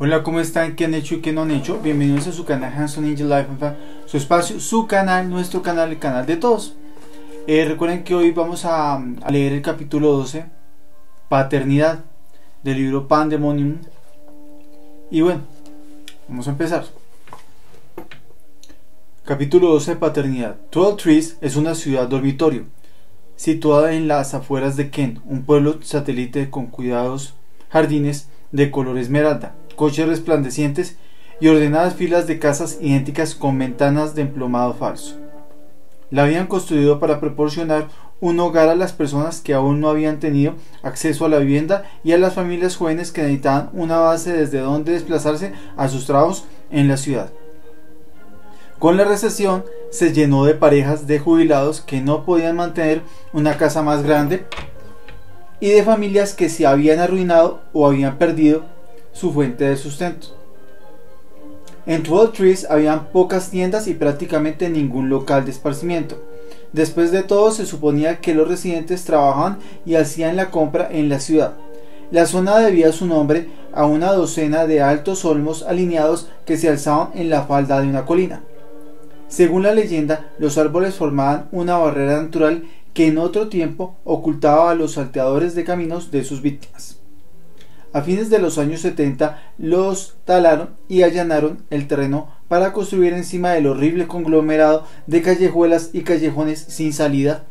Hola, ¿cómo están? ¿Qué han hecho y qué no han hecho? Bienvenidos a su canal Hanson Angel Life, su espacio, su canal, nuestro canal, el canal de todos. Eh, recuerden que hoy vamos a, leer el capítulo 12, Paternidad, del libro Pandemonium. Y bueno, vamos a empezar. Capítulo 12, Paternidad. Twelve Trees es una ciudad dormitorio, situada en las afueras de Kent, un pueblo satélite con cuidados jardines de color esmeralda coches resplandecientes y ordenadas filas de casas idénticas con ventanas de emplomado falso. La habían construido para proporcionar un hogar a las personas que aún no habían tenido acceso a la vivienda y a las familias jóvenes que necesitaban una base desde donde desplazarse a sus trabajos en la ciudad. Con la recesión se llenó de parejas de jubilados que no podían mantener una casa más grande y de familias que se habían arruinado o habían perdido su fuente de sustento. En Twelve Trees habían pocas tiendas y prácticamente ningún local de esparcimiento. Después de todo, se suponía que los residentes trabajaban y hacían la compra en la ciudad. La zona debía su nombre a una docena de altos olmos alineados que se alzaban en la falda de una colina. Según la leyenda, los árboles formaban una barrera natural que en otro tiempo ocultaba a los salteadores de caminos de sus víctimas. A fines de los años 70 los talaron y allanaron el terreno para construir encima del horrible conglomerado de callejuelas y callejones sin salida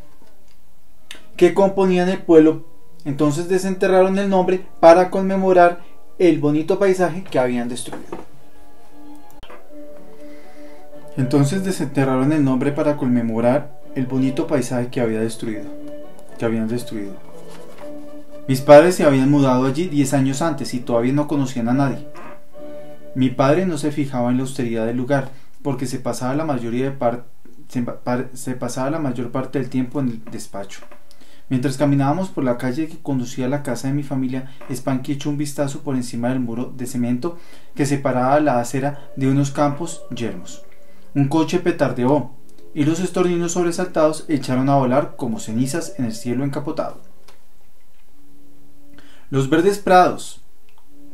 que componían el pueblo. Entonces desenterraron el nombre para conmemorar el bonito paisaje que habían destruido. Entonces desenterraron el nombre para conmemorar el bonito paisaje que había destruido, que habían destruido. Mis padres se habían mudado allí 10 años antes y todavía no conocían a nadie. Mi padre no se fijaba en la austeridad del lugar, porque se pasaba la, pasaba la mayor parte del tiempo en el despacho. Mientras caminábamos por la calle que conducía a la casa de mi familia, Spanky echó un vistazo por encima del muro de cemento que separaba la acera de unos campos yermos. Un coche petardeó y los estorninos sobresaltados echaron a volar como cenizas en el cielo encapotado. Los verdes prados,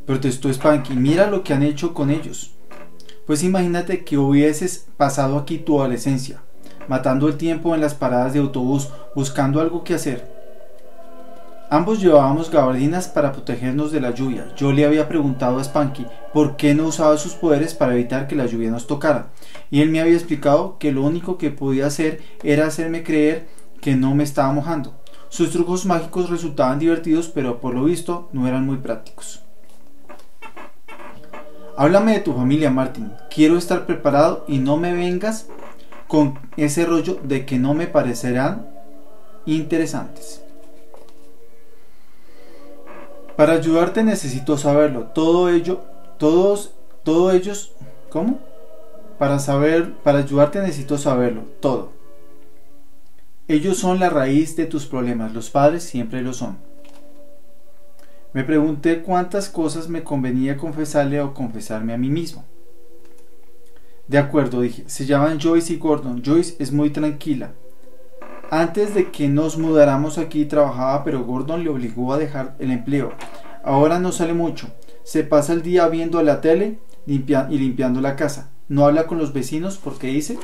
protestó Spanky, mira lo que han hecho con ellos. Pues imagínate que hubieses pasado aquí tu adolescencia, matando el tiempo en las paradas de autobús, buscando algo que hacer. Ambos llevábamos gabardinas para protegernos de la lluvia. Yo le había preguntado a Spanky por qué no usaba sus poderes para evitar que la lluvia nos tocara, y él me había explicado que lo único que podía hacer era hacerme creer que no me estaba mojando. Sus trucos mágicos resultaban divertidos, pero por lo visto no eran muy prácticos. Háblame de tu familia, Martín. Quiero estar preparado y no me vengas con ese rollo de que no me parecerán interesantes. Para ayudarte necesito saberlo. Todo ello, todos, todos ellos, ¿cómo? Para saber, para ayudarte necesito saberlo todo. Ellos son la raíz de tus problemas, los padres siempre lo son. Me pregunté cuántas cosas me convenía confesarle o confesarme a mí mismo. De acuerdo, dije, se llaman Joyce y Gordon. Joyce es muy tranquila. Antes de que nos mudáramos aquí trabajaba, pero Gordon le obligó a dejar el empleo. Ahora no sale mucho. Se pasa el día viendo la tele limpia y limpiando la casa. No habla con los vecinos porque dice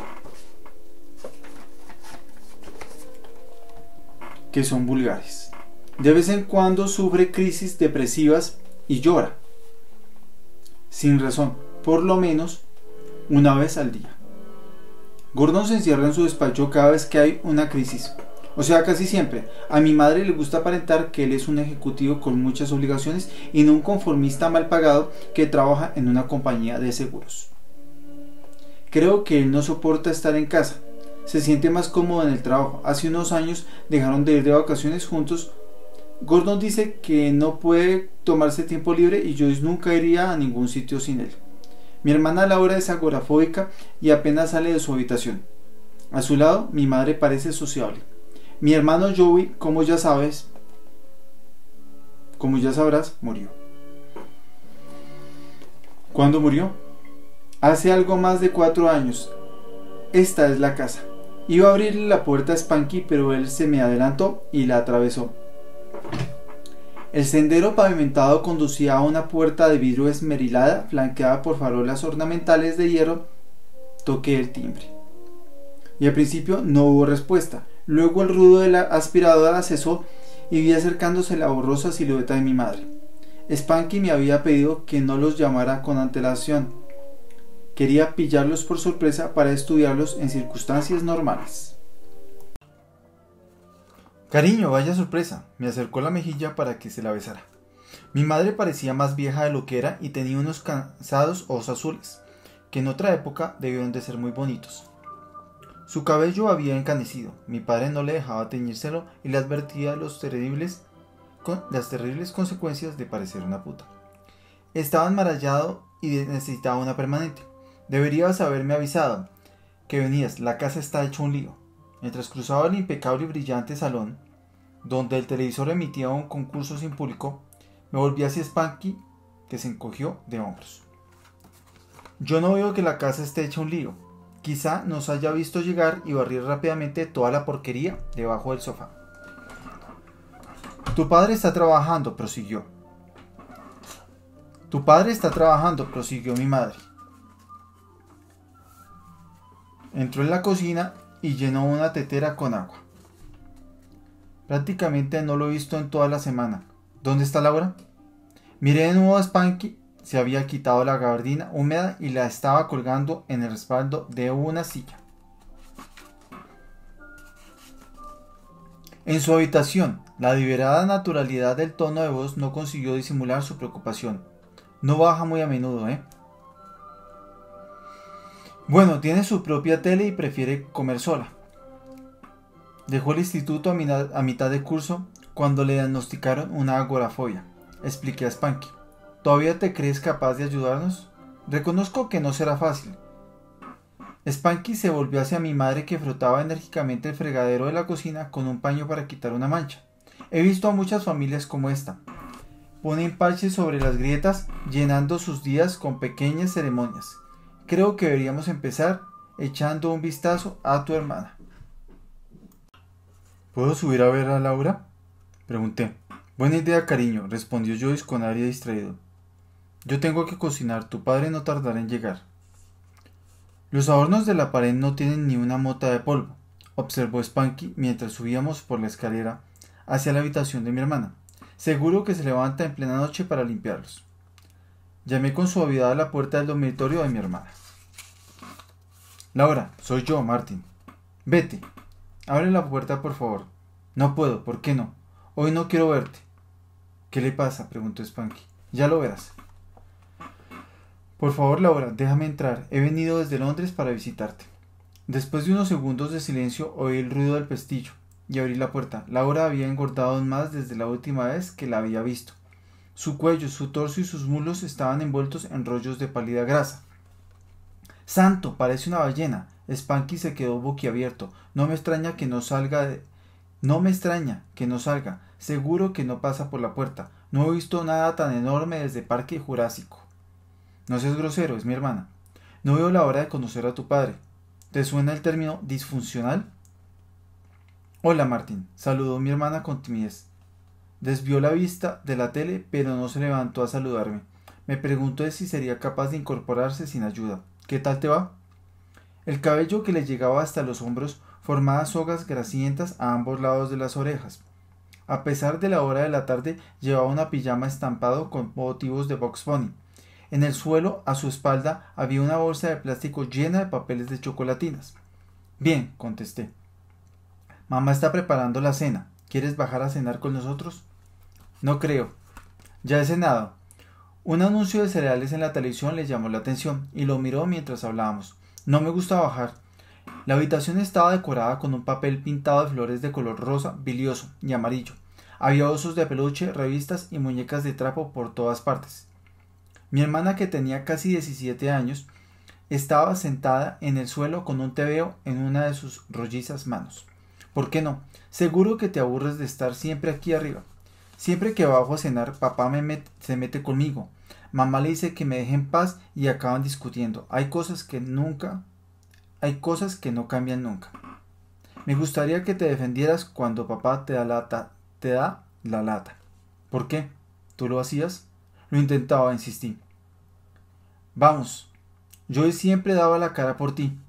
que son vulgares. De vez en cuando sufre crisis depresivas y llora, sin razón, por lo menos una vez al día. Gordon se encierra en su despacho cada vez que hay una crisis. O sea, casi siempre. A mi madre le gusta aparentar que él es un ejecutivo con muchas obligaciones y no un conformista mal pagado que trabaja en una compañía de seguros. Creo que él no soporta estar en casa, se siente más cómodo en el trabajo. Hace unos años dejaron de ir de vacaciones juntos. Gordon dice que no puede tomarse tiempo libre y Joyce nunca iría a ningún sitio sin él. Mi hermana Laura es agorafóbica y apenas sale de su habitación. A su lado, mi madre parece sociable. Mi hermano Joey, como ya sabes, como ya sabrás, murió. ¿Cuándo murió? Hace algo más de cuatro años. Esta es la casa. Iba a abrirle la puerta a Spanky, pero él se me adelantó y la atravesó. El sendero pavimentado conducía a una puerta de vidrio esmerilada, flanqueada por farolas ornamentales de hierro. Toqué el timbre. Y al principio no hubo respuesta. Luego el ruido de la aspiradora cesó y vi acercándose la borrosa silueta de mi madre. Spanky me había pedido que no los llamara con antelación. Quería pillarlos por sorpresa para estudiarlos en circunstancias normales. Cariño, vaya sorpresa. Me acercó la mejilla para que se la besara. Mi madre parecía más vieja de lo que era y tenía unos cansados ojos azules, que en otra época debieron de ser muy bonitos. Su cabello había encanecido, mi padre no le dejaba teñírselo y le advertía los terribles, las terribles consecuencias de parecer una puta. Estaba enmarallado y necesitaba una permanente. Deberías haberme avisado que venías, la casa está hecha un lío. Mientras cruzaba el impecable y brillante salón, donde el televisor emitía un concurso sin público, me volví hacia Spanky, que se encogió de hombros. Yo no veo que la casa esté hecha un lío. Quizá nos haya visto llegar y barrir rápidamente toda la porquería debajo del sofá. Tu padre está trabajando, prosiguió. Tu padre está trabajando, prosiguió mi madre. Entró en la cocina y llenó una tetera con agua. Prácticamente no lo he visto en toda la semana. ¿Dónde está Laura? Miré de nuevo a Spanky. Se había quitado la gabardina húmeda y la estaba colgando en el respaldo de una silla. En su habitación, la liberada naturalidad del tono de voz no consiguió disimular su preocupación. No baja muy a menudo, ¿eh? Bueno, tiene su propia tele y prefiere comer sola. Dejó el instituto a, mitad, de curso cuando le diagnosticaron una agorafobia. Expliqué a Spanky. ¿Todavía te crees capaz de ayudarnos? Reconozco que no será fácil. Spanky se volvió hacia mi madre que frotaba enérgicamente el fregadero de la cocina con un paño para quitar una mancha. He visto a muchas familias como esta. Ponen parches sobre las grietas llenando sus días con pequeñas ceremonias creo que deberíamos empezar echando un vistazo a tu hermana. ¿Puedo subir a ver a Laura? Pregunté. Buena idea, cariño, respondió Joyce con aire distraído. Yo tengo que cocinar, tu padre no tardará en llegar. Los adornos de la pared no tienen ni una mota de polvo, observó Spanky mientras subíamos por la escalera hacia la habitación de mi hermana. Seguro que se levanta en plena noche para limpiarlos. Llamé con suavidad a la puerta del dormitorio de mi hermana. Laura, soy yo, Martín. Vete. Abre la puerta, por favor. No puedo, ¿por qué no? Hoy no quiero verte. ¿Qué le pasa? preguntó Spanky. Ya lo verás. Por favor, Laura, déjame entrar. He venido desde Londres para visitarte. Después de unos segundos de silencio oí el ruido del pestillo y abrí la puerta. Laura había engordado más desde la última vez que la había visto. Su cuello, su torso y sus mulos estaban envueltos en rollos de pálida grasa. Santo, parece una ballena. Spanky se quedó boquiabierto. No me extraña que no salga No me extraña que no salga. Seguro que no pasa por la puerta. No he visto nada tan enorme desde Parque Jurásico. No seas grosero, es mi hermana. No veo la hora de conocer a tu padre. ¿Te suena el término disfuncional? Hola, Martín. Saludó mi hermana con timidez. Desvió la vista de la tele, pero no se levantó a saludarme. Me preguntó si sería capaz de incorporarse sin ayuda. ¿Qué tal te va? El cabello que le llegaba hasta los hombros formaba sogas grasientas a ambos lados de las orejas. A pesar de la hora de la tarde, llevaba una pijama estampado con motivos de Box Bunny. En el suelo, a su espalda, había una bolsa de plástico llena de papeles de chocolatinas. Bien, contesté. Mamá está preparando la cena. ¿Quieres bajar a cenar con nosotros? No creo. Ya he cenado. Un anuncio de cereales en la televisión le llamó la atención y lo miró mientras hablábamos. No me gusta bajar. La habitación estaba decorada con un papel pintado de flores de color rosa, bilioso y amarillo. Había osos de peluche, revistas y muñecas de trapo por todas partes. Mi hermana, que tenía casi 17 años, estaba sentada en el suelo con un tebeo en una de sus rollizas manos. ¿Por qué no? Seguro que te aburres de estar siempre aquí arriba. Siempre que bajo a cenar, papá me se mete conmigo. Mamá le dice que me deje en paz y acaban discutiendo. Hay cosas que nunca, hay cosas que no cambian nunca. Me gustaría que te defendieras cuando papá te da, te da la lata. ¿Por qué? ¿Tú lo hacías? Lo intentaba, insistí. Vamos, yo siempre daba la cara por ti.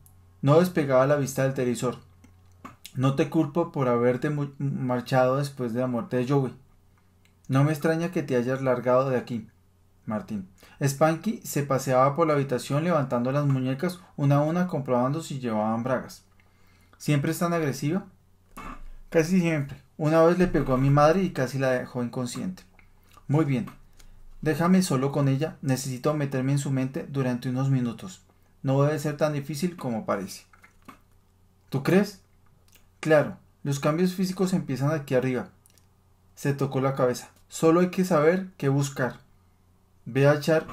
No despegaba la vista del televisor. No te culpo por haberte marchado después de la muerte de Joey. No me extraña que te hayas largado de aquí, Martín. Spanky se paseaba por la habitación levantando las muñecas una a una comprobando si llevaban bragas. ¿Siempre es tan agresiva? Casi siempre. Una vez le pegó a mi madre y casi la dejó inconsciente. Muy bien. Déjame solo con ella. Necesito meterme en su mente durante unos minutos. No debe ser tan difícil como parece. ¿Tú crees? Claro, los cambios físicos empiezan aquí arriba. Se tocó la cabeza. Solo hay que saber qué buscar. Ve a echar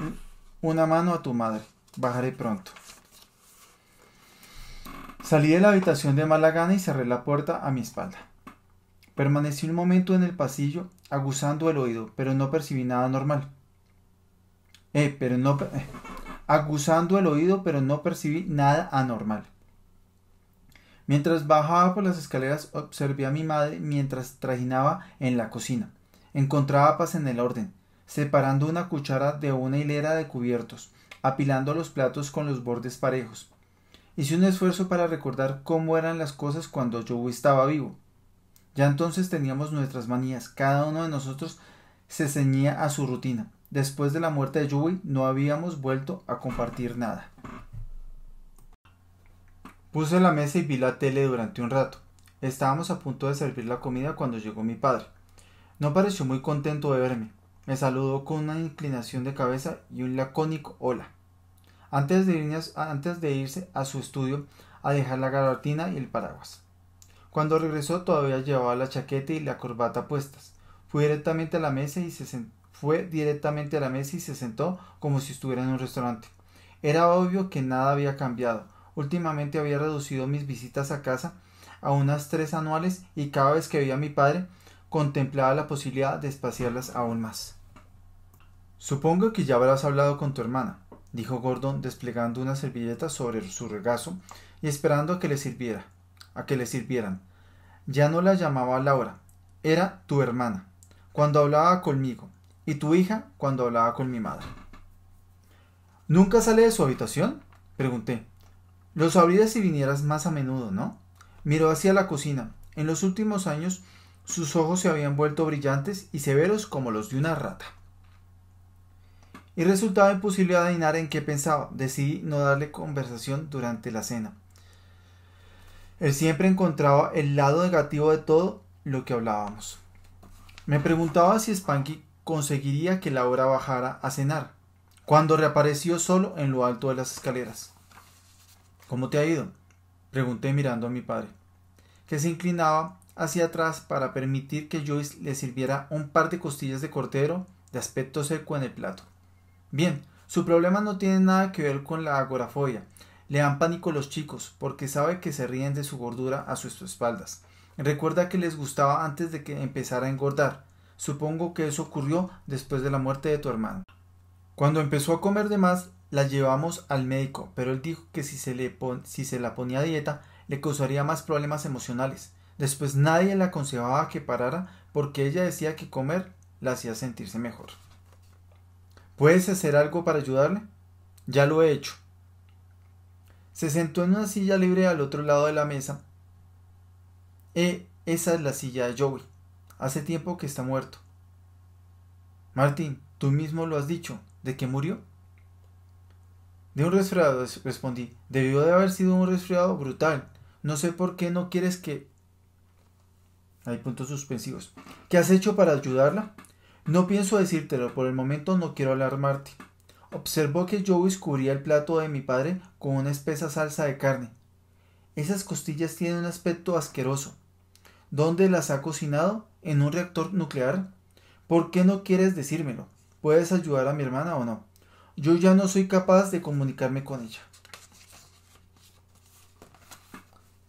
una mano a tu madre. Bajaré pronto. Salí de la habitación de mala gana y cerré la puerta a mi espalda. Permanecí un momento en el pasillo, aguzando el oído, pero no percibí nada anormal. Eh, pero no. Eh, aguzando el oído, pero no percibí nada anormal. Mientras bajaba por las escaleras, observé a mi madre mientras trajinaba en la cocina. Encontraba paz en el orden, separando una cuchara de una hilera de cubiertos, apilando los platos con los bordes parejos. Hice un esfuerzo para recordar cómo eran las cosas cuando yo estaba vivo. Ya entonces teníamos nuestras manías, cada uno de nosotros se ceñía a su rutina. Después de la muerte de Yui no habíamos vuelto a compartir nada. Puse la mesa y vi la tele durante un rato. Estábamos a punto de servir la comida cuando llegó mi padre. No pareció muy contento de verme. Me saludó con una inclinación de cabeza y un lacónico hola. Antes de, irse a su estudio a dejar la garotina y el paraguas. Cuando regresó todavía llevaba la chaqueta y la corbata puestas. Fue directamente a la mesa y se fue directamente a la mesa y se sentó como si estuviera en un restaurante. Era obvio que nada había cambiado. Últimamente había reducido mis visitas a casa a unas tres anuales y cada vez que veía a mi padre contemplaba la posibilidad de espaciarlas aún más. Supongo que ya habrás hablado con tu hermana, dijo Gordon desplegando una servilleta sobre su regazo y esperando a que le sirviera, a que le sirvieran. Ya no la llamaba Laura, era tu hermana, cuando hablaba conmigo, y tu hija cuando hablaba con mi madre. ¿Nunca sale de su habitación? pregunté. Lo sabría si vinieras más a menudo, ¿no? Miró hacia la cocina. En los últimos años sus ojos se habían vuelto brillantes y severos como los de una rata. Y resultaba imposible adivinar en qué pensaba. Decidí no darle conversación durante la cena. Él siempre encontraba el lado negativo de todo lo que hablábamos. Me preguntaba si Spanky conseguiría que Laura bajara a cenar, cuando reapareció solo en lo alto de las escaleras. ¿Cómo te ha ido? pregunté mirando a mi padre, que se inclinaba hacia atrás para permitir que Joyce le sirviera un par de costillas de cordero de aspecto seco en el plato. Bien, su problema no tiene nada que ver con la agorafobia. Le dan pánico los chicos porque sabe que se ríen de su gordura a sus espaldas. Recuerda que les gustaba antes de que empezara a engordar. Supongo que eso ocurrió después de la muerte de tu hermano. Cuando empezó a comer de más, la llevamos al médico, pero él dijo que si se, le si se la ponía a dieta, le causaría más problemas emocionales. Después nadie le aconsejaba que parara porque ella decía que comer la hacía sentirse mejor. ¿Puedes hacer algo para ayudarle? Ya lo he hecho. Se sentó en una silla libre al otro lado de la mesa. Eh, esa es la silla de Joey. Hace tiempo que está muerto. Martín, tú mismo lo has dicho. ¿De qué murió? De un resfriado, respondí. Debió de haber sido un resfriado brutal. No sé por qué no quieres que hay puntos suspensivos. ¿Qué has hecho para ayudarla? No pienso decírtelo, por el momento no quiero alarmarte. Observó que Joey cubría el plato de mi padre con una espesa salsa de carne. Esas costillas tienen un aspecto asqueroso. ¿Dónde las ha cocinado? ¿En un reactor nuclear? ¿Por qué no quieres decírmelo? ¿Puedes ayudar a mi hermana o no? Yo ya no soy capaz de comunicarme con ella.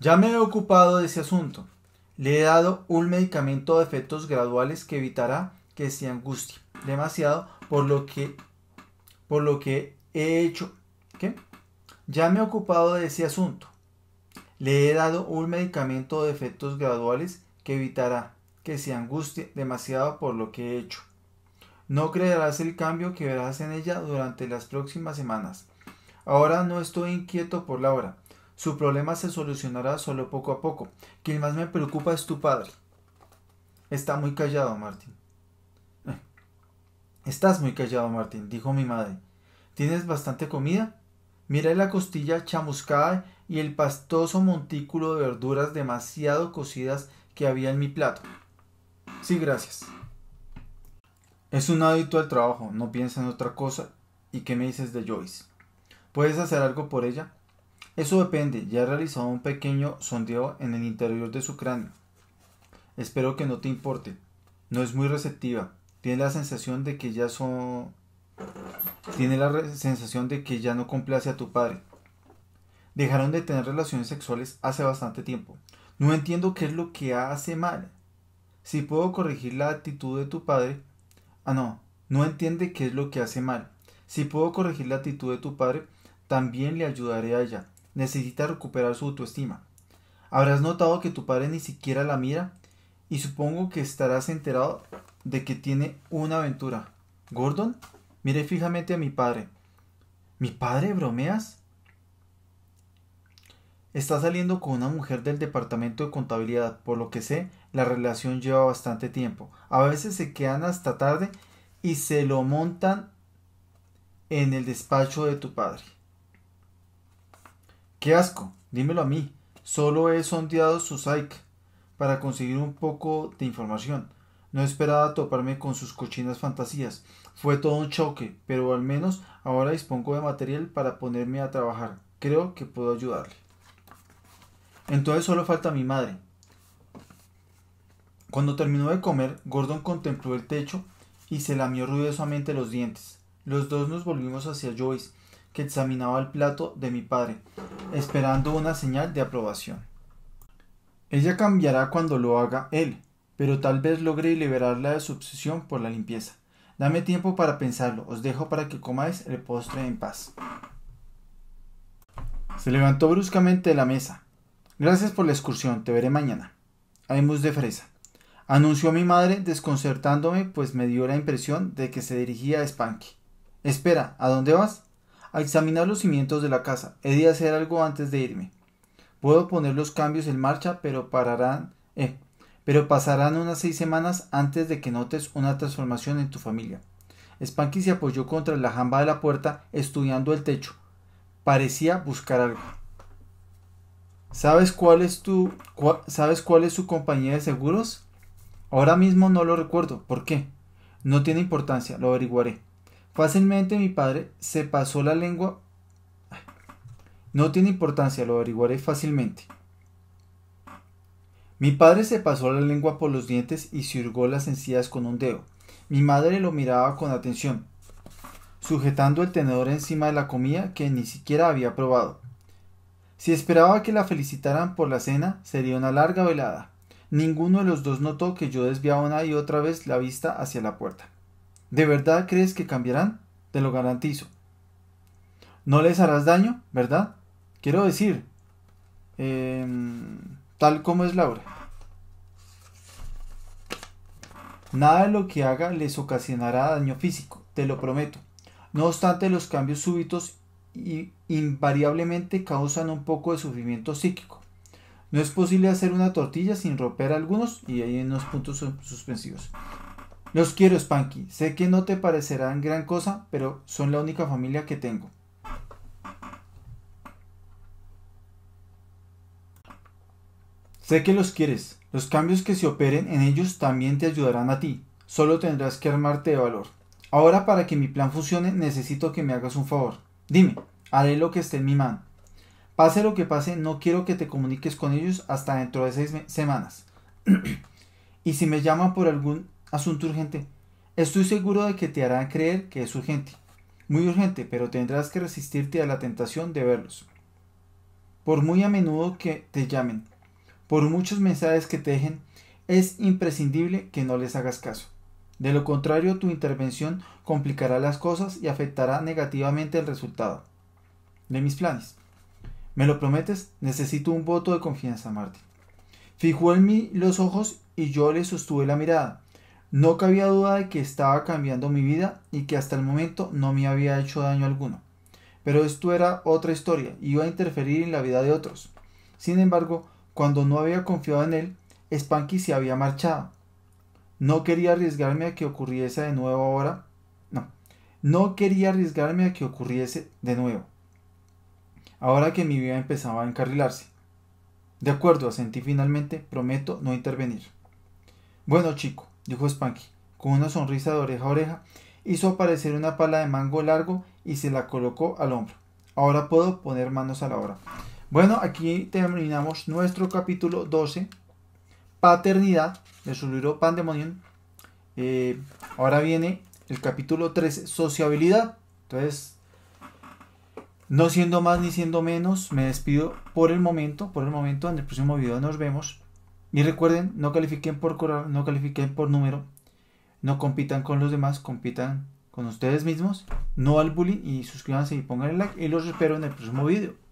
Ya me he ocupado de ese asunto. Le he dado un medicamento de efectos graduales que evitará que se angustie demasiado por lo que, por lo que he hecho. ¿Qué? Ya me he ocupado de ese asunto. Le he dado un medicamento de efectos graduales que evitará que se angustie demasiado por lo que he hecho. No creerás el cambio que verás en ella durante las próximas semanas. Ahora no estoy inquieto por la hora, su problema se solucionará solo poco a poco. Quien más me preocupa es tu padre. Está muy callado, Martín. Estás muy callado, Martín, dijo mi madre. ¿Tienes bastante comida? Mira la costilla chamuscada y el pastoso montículo de verduras demasiado cocidas que había en mi plato. Sí, gracias. Es un hábito del trabajo, no piensa en otra cosa. ¿Y qué me dices de Joyce? ¿Puedes hacer algo por ella? Eso depende, ya he realizado un pequeño sondeo en el interior de su cráneo. Espero que no te importe. No es muy receptiva. Tiene la sensación de que ya son... Tiene la sensación de que ya no complace a tu padre. Dejaron de tener relaciones sexuales hace bastante tiempo. No entiendo qué es lo que hace mal. Si puedo corregir la actitud de tu padre... Ah, no. No entiende qué es lo que hace mal. Si puedo corregir la actitud de tu padre, también le ayudaré a ella necesita recuperar su autoestima. Habrás notado que tu padre ni siquiera la mira y supongo que estarás enterado de que tiene una aventura. Gordon, Mire fijamente a mi padre. ¿Mi padre bromeas? Está saliendo con una mujer del departamento de contabilidad, por lo que sé, la relación lleva bastante tiempo. A veces se quedan hasta tarde y se lo montan en el despacho de tu padre. Qué asco, dímelo a mí. Solo he sondeado su psyche para conseguir un poco de información. No esperaba toparme con sus cochinas fantasías. Fue todo un choque, pero al menos ahora dispongo de material para ponerme a trabajar. Creo que puedo ayudarle. Entonces solo falta mi madre. Cuando terminó de comer, Gordon contempló el techo y se lamió ruidosamente los dientes. Los dos nos volvimos hacia Joyce, que examinaba el plato de mi padre, esperando una señal de aprobación. Ella cambiará cuando lo haga él, pero tal vez logre liberarla de su obsesión por la limpieza. Dame tiempo para pensarlo, os dejo para que comáis el postre en paz. Se levantó bruscamente de la mesa. Gracias por la excursión, te veré mañana. Hay mus de fresa. Anunció mi madre, desconcertándome, pues me dio la impresión de que se dirigía a Spanky. Espera, ¿a dónde vas? A examinar los cimientos de la casa. He de hacer algo antes de irme. Puedo poner los cambios en marcha, pero pararán. Eh, pero pasarán unas seis semanas antes de que notes una transformación en tu familia. Spanky se apoyó contra la jamba de la puerta, estudiando el techo. Parecía buscar algo. ¿Sabes cuál es tu sabes cuál es su compañía de seguros? Ahora mismo no lo recuerdo. ¿Por qué? No tiene importancia, lo averiguaré. Fácilmente mi padre se pasó la lengua. No tiene importancia, lo averiguaré fácilmente. Mi padre se pasó la lengua por los dientes y hurgó las encías con un dedo. Mi madre lo miraba con atención, sujetando el tenedor encima de la comida que ni siquiera había probado. Si esperaba que la felicitaran por la cena, sería una larga velada. Ninguno de los dos notó que yo desviaba una y otra vez la vista hacia la puerta. ¿De verdad crees que cambiarán? Te lo garantizo. No les harás daño, ¿verdad? Quiero decir, em, tal como es Laura. Nada de lo que haga les ocasionará daño físico, te lo prometo. No obstante, los cambios súbitos invariablemente causan un poco de sufrimiento psíquico. No es posible hacer una tortilla sin romper algunos y hay unos puntos suspensivos. Los quiero, Spanky. Sé que no te parecerán gran cosa, pero son la única familia que tengo. Sé que los quieres. Los cambios que se operen en ellos también te ayudarán a ti. Solo tendrás que armarte de valor. Ahora para que mi plan funcione necesito que me hagas un favor. Dime, haré lo que esté en mi mano. Pase lo que pase, no quiero que te comuniques con ellos hasta dentro de seis semanas. y si me llaman por algún Asunto urgente. Estoy seguro de que te harán creer que es urgente. Muy urgente, pero tendrás que resistirte a la tentación de verlos. Por muy a menudo que te llamen, por muchos mensajes que te dejen, es imprescindible que no les hagas caso. De lo contrario, tu intervención complicará las cosas y afectará negativamente el resultado de mis planes. ¿Me lo prometes? Necesito un voto de confianza, Martín. Fijó en mí los ojos y yo le sostuve la mirada. No cabía duda de que estaba cambiando mi vida y que hasta el momento no me había hecho daño alguno. Pero esto era otra historia, iba a interferir en la vida de otros. Sin embargo, cuando no había confiado en él, Spanky se había marchado. No quería arriesgarme a que ocurriese de nuevo ahora. No, no quería arriesgarme a que ocurriese de nuevo. Ahora que mi vida empezaba a encarrilarse. De acuerdo, asentí finalmente, prometo no intervenir. Bueno, chico, dijo Spanky, con una sonrisa de oreja a oreja, hizo aparecer una pala de mango largo y se la colocó al hombro. Ahora puedo poner manos a la obra. Bueno, aquí terminamos nuestro capítulo 12, Paternidad, de su libro Pandemonium. Eh, ahora viene el capítulo 13, Sociabilidad. Entonces, no siendo más ni siendo menos, me despido por el momento, por el momento, en el próximo video nos vemos. Y recuerden, no califiquen por no califiquen por número, no compitan con los demás, compitan con ustedes mismos, no al bullying y suscríbanse y pongan el like y los espero en el próximo video.